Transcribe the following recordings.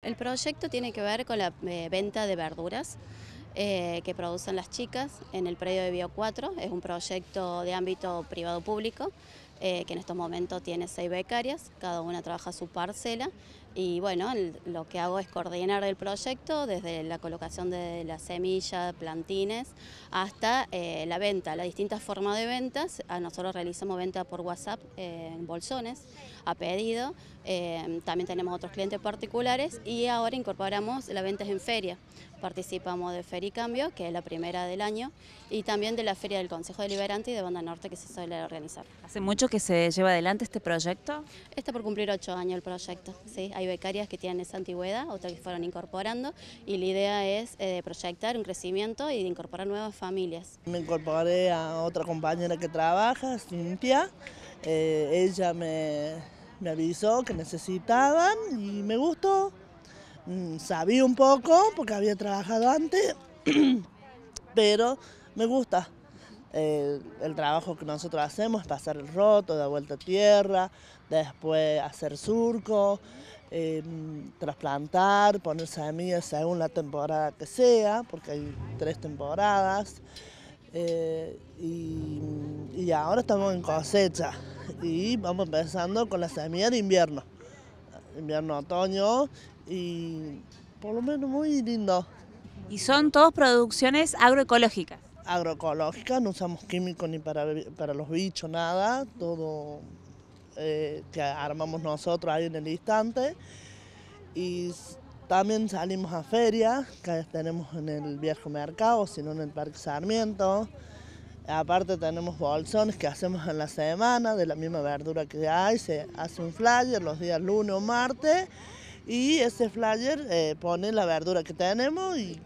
El proyecto tiene que ver con la eh, venta de verduras eh, que producen las chicas en el predio de Bio 4. Es un proyecto de ámbito privado-público eh, que en estos momentos tiene seis becarias, cada una trabaja su parcela y bueno, lo que hago es coordinar el proyecto desde la colocación de la semillas plantines, hasta eh, la venta, las distintas formas de ventas. Ah, nosotros realizamos venta por WhatsApp eh, en bolsones, a pedido. Eh, también tenemos otros clientes particulares y ahora incorporamos las ventas en feria. Participamos de Fericambio, que es la primera del año, y también de la Feria del Consejo Deliberante y de Banda Norte que se suele organizar. ¿Hace mucho que se lleva adelante este proyecto? Está por cumplir ocho años el proyecto, sí becarias que tienen esa antigüedad, otras que fueron incorporando, y la idea es eh, proyectar un crecimiento y de incorporar nuevas familias. Me incorporé a otra compañera que trabaja, Cintia, eh, ella me, me avisó que necesitaban y me gustó, mm, sabía un poco porque había trabajado antes, pero me gusta el trabajo que nosotros hacemos es pasar el roto, dar vuelta a tierra, después hacer surco, eh, trasplantar, poner semillas según la temporada que sea, porque hay tres temporadas. Eh, y, ahora estamos en cosecha y vamos empezando con la semilla de invierno, invierno, otoño y por lo menos muy lindo. Y son todas producciones agroecológicas agroecológica, no usamos químicos ni para, los bichos, nada, todo eh, que armamos nosotros ahí en el instante. Y también salimos a ferias, que tenemos en el viejo mercado, sino en el Parque Sarmiento. Aparte tenemos bolsones que hacemos en la semana, de la misma verdura que hay, se hace un flyer los días lunes o martes y ese flyer eh, pone la verdura que tenemos y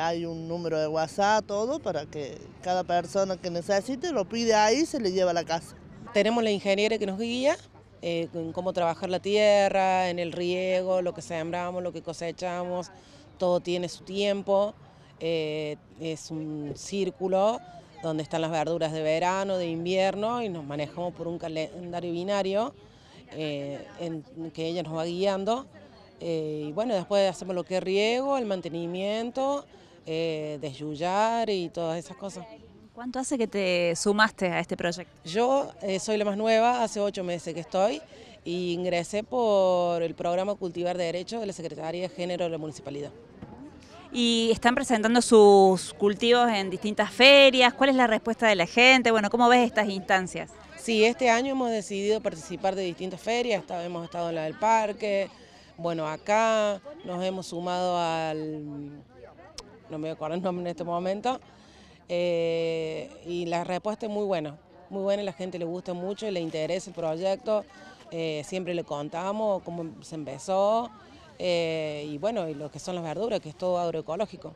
hay un número de WhatsApp, todo, para que cada persona que necesite lo pide ahí y se le lleva a la casa. Tenemos la ingeniera que nos guía eh, en cómo trabajar la tierra, en el riego, lo que sembramos, lo que cosechamos, todo tiene su tiempo. Eh, es un círculo donde están las verduras de verano, de invierno y nos manejamos por un calendario binario eh, en que ella nos va guiando. Eh, y bueno, después hacemos lo que es riego, el mantenimiento, eh, y todas esas cosas. ¿Cuánto hace que te sumaste a este proyecto? Yo eh, soy la más nueva, hace ocho meses que estoy e ingresé por el programa Cultivar de Derecho de la Secretaría de Género de la Municipalidad. Y están presentando sus cultivos en distintas ferias, ¿cuál es la respuesta de la gente? Bueno, ¿cómo ves estas instancias? Sí, este año hemos decidido participar de distintas ferias, hemos estado en la del parque, bueno, acá nos hemos sumado al, no me acuerdo el nombre en este momento, eh, y la respuesta es muy buena, muy buena, la gente le gusta mucho, le interesa el proyecto, eh, siempre le contamos cómo se empezó, eh, y bueno, y lo que son las verduras, que es todo agroecológico.